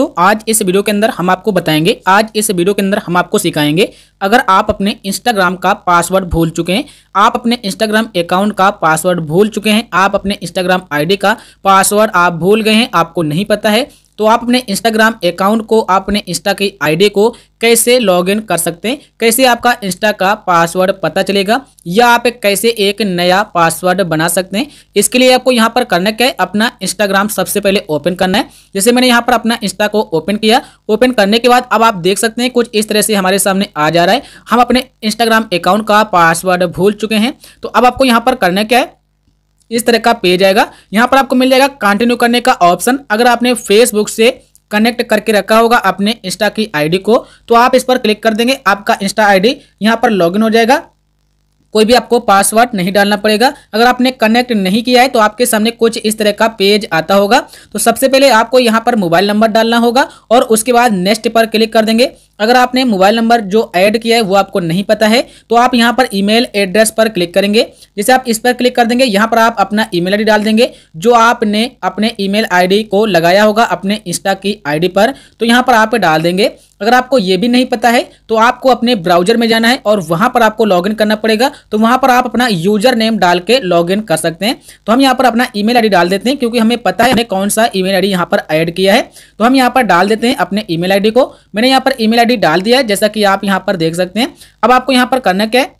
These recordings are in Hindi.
तो आज इस वीडियो के अंदर हम आपको बताएंगे आज इस वीडियो के अंदर हम आपको सिखाएंगे अगर आप अपने इंस्टाग्राम का पासवर्ड भूल चुके हैं आप अपने इंस्टाग्राम अकाउंट का पासवर्ड भूल चुके हैं आप अपने इंस्टाग्राम आईडी का पासवर्ड आप भूल गए हैं आपको नहीं पता है तो आप अपने इंस्टाग्राम अकाउंट को आप अपने इंस्टा की आईडी को कैसे लॉगिन कर सकते हैं कैसे आपका इंस्टा का पासवर्ड पता चलेगा या आप कैसे एक नया पासवर्ड बना सकते हैं इसके लिए आपको यहाँ पर करना क्या है अपना इंस्टाग्राम सबसे पहले ओपन करना है जैसे मैंने यहाँ पर अपना इंस्टा को ओपन किया ओपन करने के बाद अब आप देख सकते हैं कुछ इस तरह से हमारे सामने आ जा रहा है हम अपने इंस्टाग्राम अकाउंट का पासवर्ड भूल चुके हैं तो अब आपको यहाँ पर करना क्या है इस तरह का पेज आएगा यहाँ पर आपको मिल जाएगा कंटिन्यू करने का ऑप्शन अगर आपने फेसबुक से कनेक्ट करके रखा होगा अपने इंस्टा की आईडी को तो आप इस पर क्लिक कर देंगे आपका इंस्टा आईडी यहाँ पर लॉगिन हो जाएगा कोई भी आपको पासवर्ड नहीं डालना पड़ेगा अगर आपने कनेक्ट नहीं किया है तो आपके सामने कुछ इस तरह का पेज आता होगा तो सबसे पहले आपको यहाँ पर मोबाइल नंबर डालना होगा और उसके बाद नेक्स्ट पर क्लिक कर देंगे अगर आपने मोबाइल नंबर जो ऐड किया है वो आपको नहीं पता है तो आप यहाँ पर ईमेल एड्रेस पर क्लिक करेंगे जैसे आप इस पर क्लिक कर देंगे यहाँ पर आप अपना ईमेल आईडी डाल देंगे जो आपने अपने ईमेल आईडी को लगाया होगा अपने इंस्टा की आईडी पर तो यहाँ पर आप डाल देंगे अगर आपको ये भी नहीं पता है तो आपको अपने ब्राउजर में जाना है और वहां पर आपको इन करना पड़ेगा तो वहां पर आप अपना यूजर नेम डाल के इन कर सकते हैं तो हम यहाँ पर अपना ई मेल डाल देते हैं क्योंकि हमें पता है हमने कौन सा ईमेल आईडी यहाँ पर ऐड किया है तो हम यहाँ पर डाल देते हैं अपने ई मेल को मैंने यहाँ पर ई मेल ऑलरेडी डाल दिया है जैसा कि आप यहाँ पर देख सकते हैं अब आपको यहाँ पर करना क्या है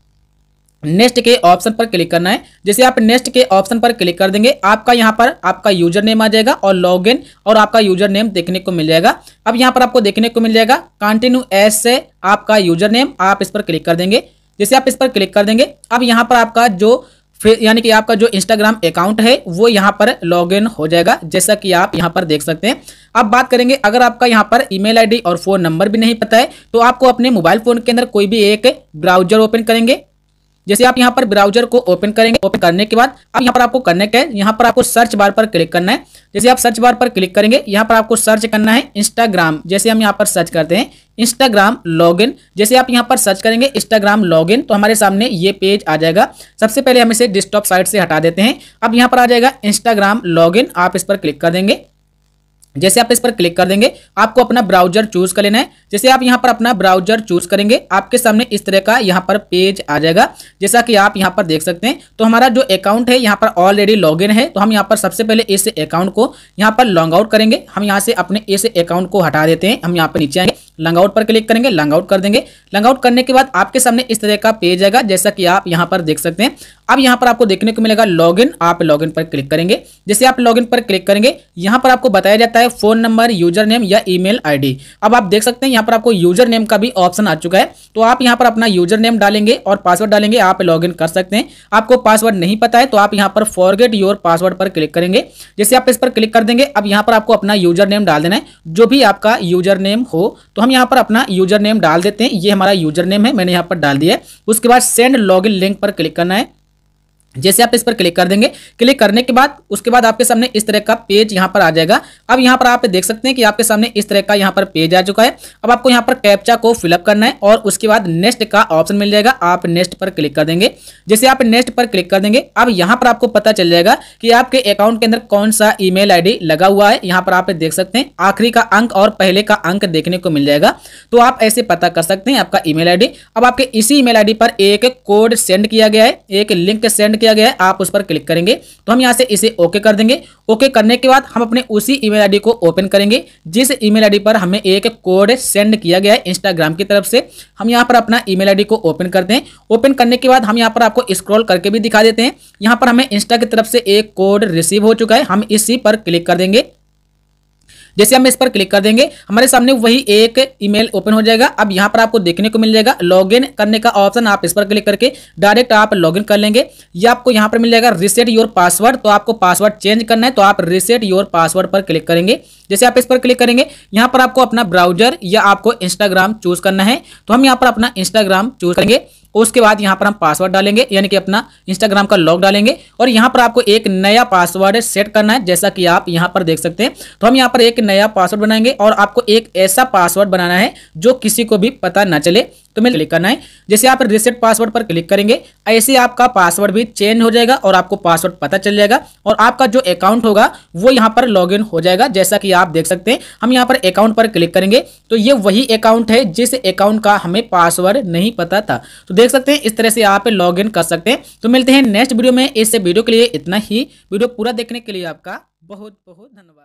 नेक्स्ट के ऑप्शन पर क्लिक करना है जैसे आप नेक्स्ट के ऑप्शन पर क्लिक कर देंगे आपका यहाँ पर आपका यूजर नेम आ जाएगा और लॉगिन और आपका यूजर नेम देखने को मिल जाएगा अब यहाँ पर आपको देखने को मिल जाएगा कंटिन्यू एस से आपका यूजर नेम आप इस पर क्लिक कर देंगे जैसे आप इस पर क्लिक कर देंगे अब यहाँ पर आपका जो फिर यानी कि आपका जो इंस्टाग्राम अकाउंट है वो यहाँ पर लॉग इन हो जाएगा जैसा कि आप यहाँ पर देख सकते हैं अब बात करेंगे अगर आपका यहाँ पर ईमेल आईडी और फोन नंबर भी नहीं पता है तो आपको अपने मोबाइल फोन के अंदर कोई भी एक ब्राउजर ओपन करेंगे जैसे आप यहाँ पर ब्राउजर को ओपन करेंगे ओपन करने के बाद अब यहाँ पर आपको करने के यहाँ पर आपको सर्च बार पर क्लिक करना है जैसे आप सर्च बार पर क्लिक करेंगे यहाँ पर आपको सर्च करना है इंस्टाग्राम जैसे हम यहाँ पर सर्च करते हैं इंस्टाग्राम लॉगिन जैसे आप यहाँ पर सर्च करेंगे इंस्टाग्राम लॉगिन तो हमारे सामने ये पेज आ जाएगा सबसे पहले हम इसे डिस्कटॉप साइट से हटा देते हैं अब यहाँ पर आ जाएगा इंस्टाग्राम लॉगिन आप इस पर क्लिक कर देंगे जैसे आप इस पर क्लिक कर देंगे आपको अपना ब्राउजर चूज कर लेना है जैसे आप यहाँ पर अपना ब्राउजर चूज करेंगे आपके सामने इस तरह का यहाँ पर पेज आ जाएगा जैसा कि आप यहाँ पर देख सकते हैं तो हमारा जो अकाउंट है यहाँ पर ऑलरेडी लॉगिन है तो हम यहाँ पर सबसे पहले इस अकाउंट को यहाँ पर लॉन्ग आउट करेंगे हम यहाँ से अपने इस अकाउंट को हटा देते हैं हम यहाँ पर नीचे आएंगे लॉन्ग आउट पर क्लिक करेंगे लॉन्ग आउट कर देंगे लंग आउट करने के बाद आपके सामने इस तरह का पेज आएगा जैसा कि आप यहाँ पर देख सकते हैं अब यहाँ पर आपको देखने को मिलेगा लॉगिन आप लॉगिन पर क्लिक करेंगे जैसे आप लॉगिन पर क्लिक करेंगे यहां पर आपको बताया जाता है फोन नंबर यूजर नेम या ईमेल आईडी अब आप देख सकते हैं यहां पर आपको यूजर नेम का भी ऑप्शन आ चुका है तो आप यहां पर अपना यूजर नेम डालेंगे और पासवर्ड डालेंगे आप इन कर सकते हैं आपको पासवर्ड नहीं पता है तो आप यहां पर फॉरगेट योर पासवर्ड पर क्लिक करेंगे जैसे आप इस पर क्लिक कर देंगे अब यहां पर आपको अपना यूजर नेम डाल देना है जो भी आपका यूजर नेम हो तो हम यहां पर अपना यूजर नेम डाल देते हैं ये हमारा यूजर नेम है मैंने यहाँ पर डाल दिया है उसके बाद सेंड लॉग लिंक पर क्लिक करना है जैसे आप इस पर क्लिक कर देंगे क्लिक करने के बाद उसके बाद आपके सामने इस तरह का पेज यहाँ पर आ जाएगा अब यहाँ पर आप देख सकते हैं कि आपके सामने इस तरह का यहाँ पर पेज आ चुका है अब आपको यहाँ पर कैप्चा को फिलअप करना है और उसके बाद नेक्स्ट का ऑप्शन मिल जाएगा आप नेक्स्ट पर क्लिक कर देंगे जैसे आप नेक्स्ट पर क्लिक कर देंगे अब यहाँ पर आपको पता चल जाएगा कि आपके अकाउंट के अंदर कौन सा ई मेल लगा हुआ है यहाँ पर आप देख सकते हैं आखिरी का अंक और पहले का अंक देखने को मिल जाएगा तो आप ऐसे पता कर सकते हैं आपका ई मेल अब आपके इसी ई मेल पर एक कोड सेंड किया गया है एक लिंक सेंड किया गया है आप उस पर क्लिक करेंगे तो हम यहाँ से इसे ओके कर देंगे ओके करने के बाद हम अपने उसी ईमेल आईडी को ओपन करेंगे जिस ईमेल आईडी पर हमें एक कोड सेंड किया गया है इंस्टाग्राम की तरफ से हम यहाँ पर अपना ईमेल आईडी को ओपन करते हैं ओपन करने के बाद हम यहाँ पर आपको स्क्रॉल करके भी दिखा देते हैं यहाँ पर हमें इंस्टा की तरफ से एक कोड रिसीव हो चुका है हम इसी पर क्लिक कर देंगे जैसे हम इस पर क्लिक कर देंगे हमारे सामने वही एक ईमेल ओपन हो जाएगा अब यहाँ पर आपको देखने को मिल जाएगा लॉग करने का ऑप्शन आप इस पर क्लिक करके डायरेक्ट आप लॉग कर लेंगे या आपको यहाँ पर मिल जाएगा रिसेट योर पासवर्ड तो आपको पासवर्ड चेंज करना है तो आप रिसेट योर पासवर्ड पर क्लिक करेंगे जैसे आप इस पर क्लिक करेंगे यहाँ पर आपको अपना ब्राउजर या आपको इंस्टाग्राम चूज करना है तो हम यहाँ पर अपना इंस्टाग्राम चूज करेंगे उसके बाद यहाँ पर हम पासवर्ड डालेंगे यानी कि अपना इंस्टाग्राम का लॉग डालेंगे और यहाँ पर आपको एक नया पासवर्ड सेट करना है जैसा कि आप यहाँ पर देख सकते हैं तो हम यहाँ पर एक नया पासवर्ड बनाएंगे और आपको एक ऐसा पासवर्ड बनाना है जो किसी को भी पता ना चले तो मैं क्लिक करना है जैसे आप रिसेट पासवर्ड पर क्लिक करेंगे ऐसे आपका पासवर्ड भी चेंज हो जाएगा और आपको पासवर्ड पता चल जाएगा और आपका जो अकाउंट होगा वो यहाँ पर लॉग हो जाएगा जैसा कि आप देख सकते हैं हम यहाँ पर अकाउंट पर क्लिक करेंगे तो ये वही अकाउंट है जिस अकाउंट का हमें पासवर्ड नहीं पता था तो देख सकते हैं इस तरह से आप लॉग कर सकते हैं तो मिलते हैं नेक्स्ट वीडियो में इस वीडियो के लिए इतना ही वीडियो पूरा देखने के लिए आपका बहुत बहुत धन्यवाद